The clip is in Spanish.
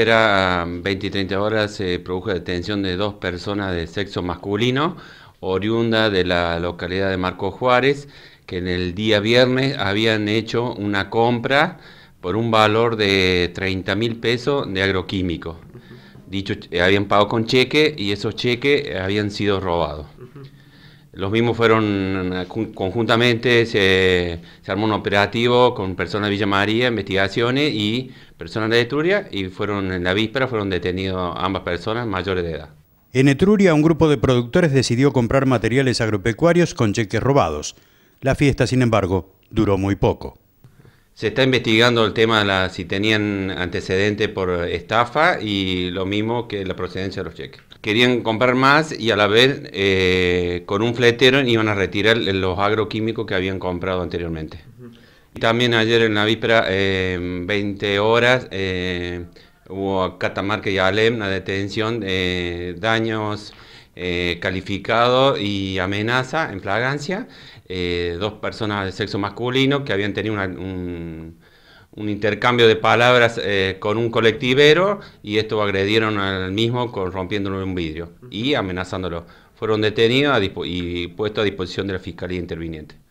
Era 20 um, y 30 horas se produjo la detención de dos personas de sexo masculino, oriunda de la localidad de Marco Juárez, que en el día viernes habían hecho una compra por un valor de 30 mil pesos de agroquímico. Dicho, eh, habían pagado con cheque y esos cheques habían sido robados. Los mismos fueron eh, conjuntamente, se, se, armó un operativo con personas de Villa María, investigaciones y personas de Etruria y fueron en la víspera fueron detenidos ambas personas mayores de edad. En Etruria un grupo de productores decidió comprar materiales agropecuarios con cheques robados. La fiesta, sin embargo, duró muy poco. Se está investigando el tema de si tenían antecedente por estafa y lo mismo que la procedencia de los cheques. Querían comprar más y a la vez eh, con un fletero iban a retirar los agroquímicos que habían comprado anteriormente. también ayer en la víspera, 20 horas, eh, hubo a Catamarca y Alem una detención, eh, daños eh, calificado y amenaza en flagrancia eh, dos personas de sexo masculino que habían tenido un, intercambio de palabras eh, con un colectivero y esto agredieron al mismo con, rompiéndole un vidrio y amenazándolo. Fueron detenidos y puestos a disposición de la Fiscalía Interviniente.